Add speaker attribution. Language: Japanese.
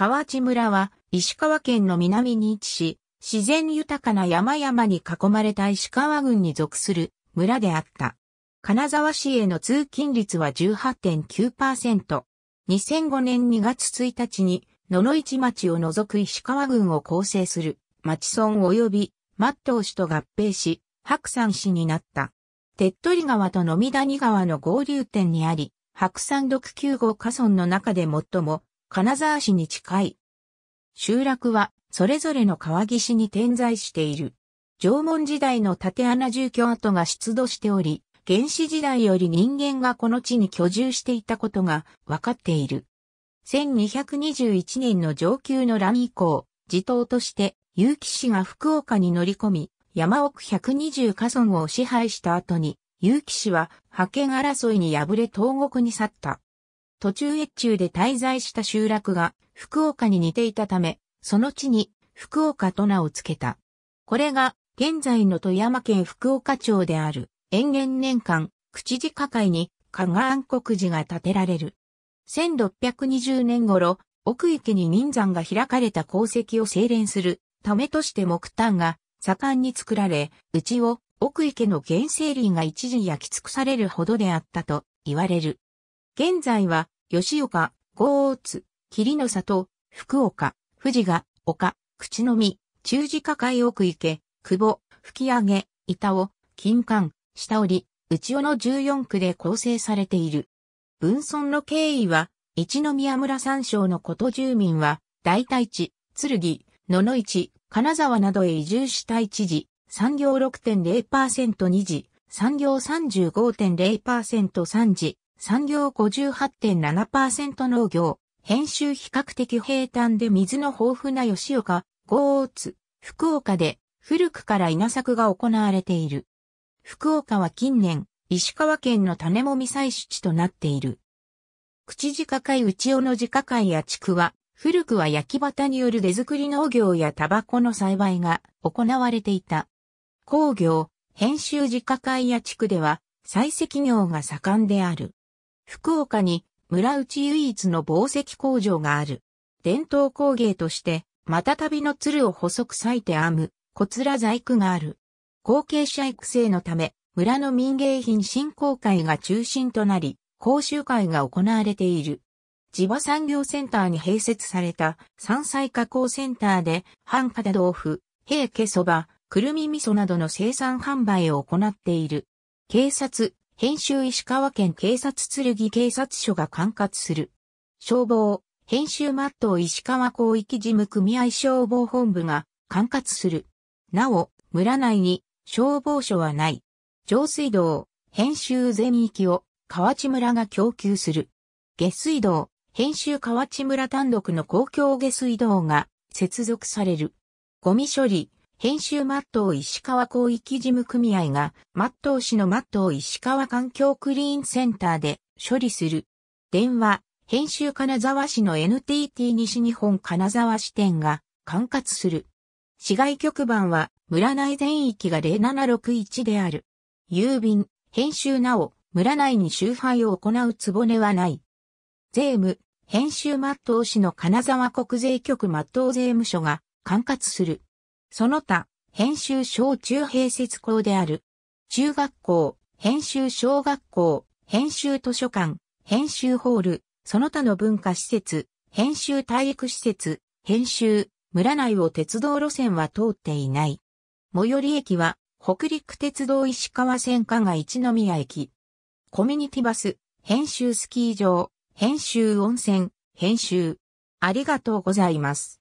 Speaker 1: 河内村は石川県の南に位置し、自然豊かな山々に囲まれた石川郡に属する村であった。金沢市への通勤率は18.9%。2005年2月1日に野々市町を除く石川郡を構成する町村及び松東市と合併し、白山市になった。手っ取り川と飲み谷川の合流点にあり、白山独9号河村の中で最も金沢市に近い。集落は、それぞれの川岸に点在している。縄文時代の縦穴住居跡が出土しており、原始時代より人間がこの地に居住していたことが分かっている。1221年の上級の乱以降、地頭として結城氏が福岡に乗り込み、山奥120家村を支配した後に、結城氏は派遣争いに敗れ東国に去った。途中越中で滞在した集落が福岡に似ていたため、その地に福岡と名を付けた。これが現在の富山県福岡町である延元年間口地会に加賀安国寺が建てられる。1620年頃、奥池に忍山が開かれた功績を精錬するためとして木炭が盛んに作られ、うちを奥池の原生林が一時焼き尽くされるほどであったと言われる。現在は、吉岡、豪津、霧の里、福岡、富士が、丘、口のみ、中字下海奥池、久保、吹上板尾、金管、下折、内尾の14区で構成されている。分村の経緯は、一宮村三省のこと住民は、大体地、剣、野々市、金沢などへ移住した一時、産業6.0%二時、産業35.0%三時、産業58.7%農業、編集比較的平坦で水の豊富な吉岡、豪津、福岡で古くから稲作が行われている。福岡は近年、石川県の種もみ採取地となっている。口地下界内尾の自家界や地区は、古くは焼き畑による出作り農業やタバコの栽培が行われていた。工業、編集自家会や地区では、採石業が盛んである。福岡に村内唯一の紡績工場がある。伝統工芸として、また旅の鶴を細く裂いて編む、小面細工がある。後継者育成のため、村の民芸品振興会が中心となり、講習会が行われている。地場産業センターに併設された山菜加工センターで、半片豆腐、平家そば、くるみ味噌などの生産販売を行っている。警察、編集石川県警察剣警察署が管轄する。消防、編集マット石川広域事務組合消防本部が管轄する。なお、村内に消防署はない。上水道、編集全域を河内村が供給する。下水道、編集河内村単独の公共下水道が接続される。ゴミ処理、編集マット石川広域事務組合が、マット市のマット石川環境クリーンセンターで処理する。電話、編集金沢市の NTT 西日本金沢支店が管轄する。市外局番は村内全域が0761である。郵便、編集なお、村内に集配を行うつぼねはない。税務、編集マット市の金沢国税局マット税務署が管轄する。その他、編集小中併設校である。中学校、編集小学校、編集図書館、編集ホール、その他の文化施設、編集体育施設、編集、村内を鉄道路線は通っていない。最寄り駅は、北陸鉄道石川線加賀一宮駅。コミュニティバス、編集スキー場、編集温泉、編集。ありがとうございます。